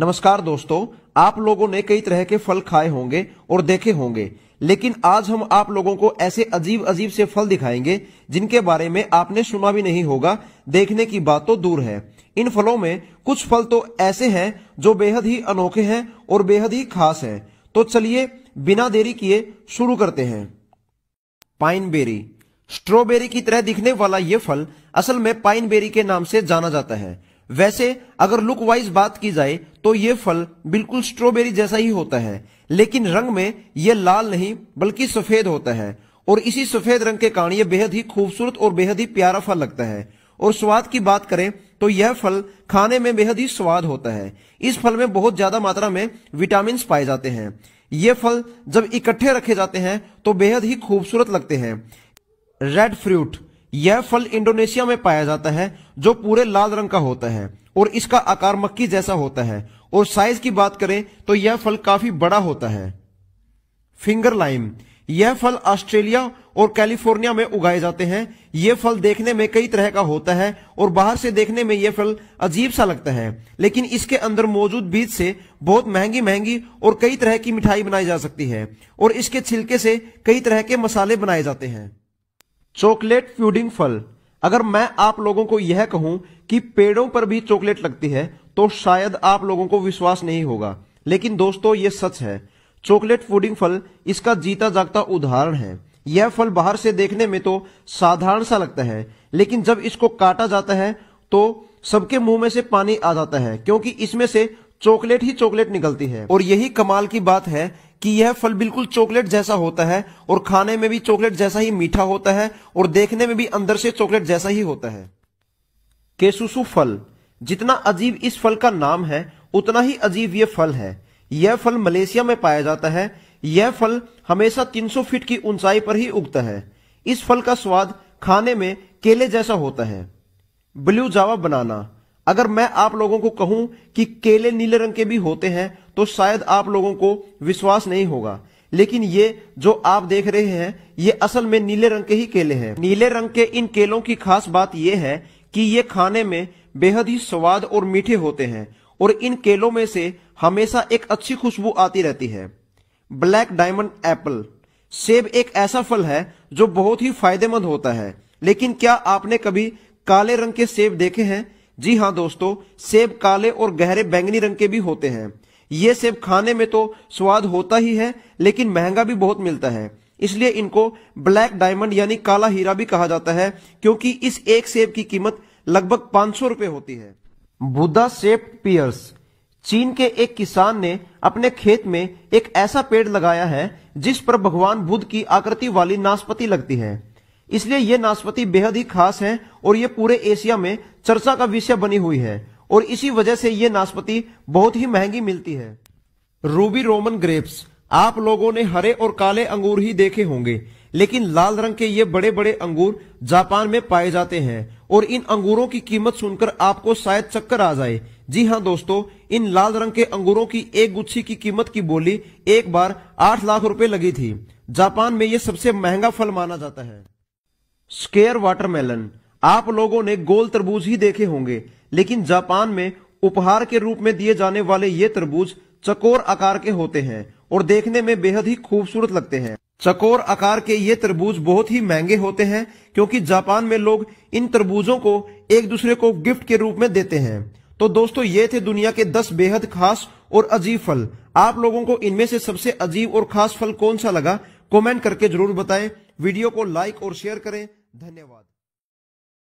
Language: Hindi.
नमस्कार दोस्तों आप लोगों ने कई तरह के फल खाए होंगे और देखे होंगे लेकिन आज हम आप लोगों को ऐसे अजीब अजीब से फल दिखाएंगे जिनके बारे में आपने सुना भी नहीं होगा देखने की बात तो दूर है इन फलों में कुछ फल तो ऐसे हैं जो बेहद ही अनोखे हैं और बेहद ही खास हैं तो चलिए बिना देरी किए शुरू करते हैं पाइन बेरी स्ट्रॉबेरी की तरह दिखने वाला ये फल असल में पाइन बेरी के नाम से जाना जाता है वैसे अगर लुक वाइज बात की जाए तो ये फल बिल्कुल स्ट्रॉबेरी जैसा ही होता है लेकिन रंग में यह लाल नहीं बल्कि सफेद होता है और इसी सफेद रंग के कारण यह बेहद ही खूबसूरत और बेहद ही प्यारा फल लगता है और स्वाद की बात करें तो यह फल खाने में बेहद ही स्वाद होता है इस फल में बहुत ज्यादा मात्रा में विटामिन पाए जाते हैं ये फल जब इकट्ठे रखे जाते हैं तो बेहद ही खूबसूरत लगते हैं रेड फ्रूट यह फल इंडोनेशिया में पाया जाता है जो पूरे लाल रंग का होता है और इसका आकार मक्की जैसा होता है और साइज की बात करें तो यह फल काफी बड़ा होता है फिंगर लाइम यह फल ऑस्ट्रेलिया और कैलिफोर्निया में उगाए जाते हैं यह फल देखने में कई तरह का होता है और बाहर से देखने में यह फल अजीब सा लगता है लेकिन इसके अंदर मौजूद बीज से बहुत महंगी महंगी और कई तरह की मिठाई बनाई जा सकती है और इसके छिलके से कई तरह के मसाले बनाए जाते हैं चॉकलेट फ्यूडिंग फल अगर मैं आप लोगों को यह कहूं कि पेड़ों पर भी चॉकलेट लगती है तो शायद आप लोगों को विश्वास नहीं होगा लेकिन दोस्तों ये सच है चॉकलेट फूडिंग फल इसका जीता जागता उदाहरण है यह फल बाहर से देखने में तो साधारण सा लगता है लेकिन जब इसको काटा जाता है तो सबके मुंह में से पानी आ जाता है क्योंकि इसमें से चॉकलेट ही चॉकलेट निकलती है और यही कमाल की बात है कि यह फल बिल्कुल चॉकलेट जैसा होता है और खाने में भी चॉकलेट जैसा ही मीठा होता है और देखने में भी अंदर से चॉकलेट जैसा ही होता है केसुसु फल जितना अजीब इस फल का नाम है उतना ही अजीब यह फल है यह फल मलेशिया में पाया जाता है यह फल हमेशा 300 फीट की ऊंचाई पर ही उगता है इस फल का स्वाद खाने में केले जैसा होता है ब्लू जावा बनाना अगर मैं आप लोगों को कहूं कि केले नीले रंग के भी होते हैं तो शायद आप लोगों को विश्वास नहीं होगा लेकिन ये जो आप देख रहे हैं ये असल में नीले रंग के ही केले हैं नीले रंग के इन केलों की खास बात यह है कि ये खाने में बेहद ही स्वाद और मीठे होते हैं और इन केलों में से हमेशा एक अच्छी खुशबू आती रहती है ब्लैक डायमंड एप्पल सेब एक ऐसा फल है जो बहुत ही फायदेमंद होता है लेकिन क्या आपने कभी काले रंग के सेब देखे हैं जी हाँ दोस्तों सेब काले और गहरे बैंगनी रंग के भी होते हैं ये सेब खाने में तो स्वाद होता ही है लेकिन महंगा भी बहुत मिलता है इसलिए इनको ब्लैक डायमंड यानी काला हीरा भी कहा जाता है क्योंकि इस एक सेब की कीमत लगभग पांच सौ रुपए होती है बुद्धा सेब पियर्स चीन के एक किसान ने अपने खेत में एक ऐसा पेड़ लगाया है जिस पर भगवान बुद्ध की आकृति वाली नाशपति लगती है इसलिए ये नाशपति बेहद ही खास है और ये पूरे एशिया में चर्चा का विषय बनी हुई है और इसी वजह से ये नाशपति बहुत ही महंगी मिलती है रूबी रोमन ग्रेप्स आप लोगों ने हरे और काले अंगूर ही देखे होंगे लेकिन लाल रंग के ये बड़े बड़े अंगूर जापान में पाए जाते हैं और इन अंगूरों की कीमत सुनकर आपको शायद चक्कर आ जाए जी हाँ दोस्तों इन लाल रंग के अंगूरों की एक गुच्छी की कीमत की बोली एक बार आठ लाख रुपए लगी थी जापान में ये सबसे महंगा फल माना जाता है स्केयर वाटरमेलन आप लोगों ने गोल तरबूज ही देखे होंगे लेकिन जापान में उपहार के रूप में दिए जाने वाले ये तरबूज चकोर आकार के होते हैं और देखने में बेहद ही खूबसूरत लगते हैं चकोर आकार के ये तरबूज बहुत ही महंगे होते हैं क्योंकि जापान में लोग इन तरबूजों को एक दूसरे को गिफ्ट के रूप में देते हैं तो दोस्तों ये थे दुनिया के 10 बेहद खास और अजीब फल आप लोगों को इनमें से सबसे अजीब और खास फल कौन सा लगा कमेंट करके जरूर बताएं वीडियो को लाइक और शेयर करें धन्यवाद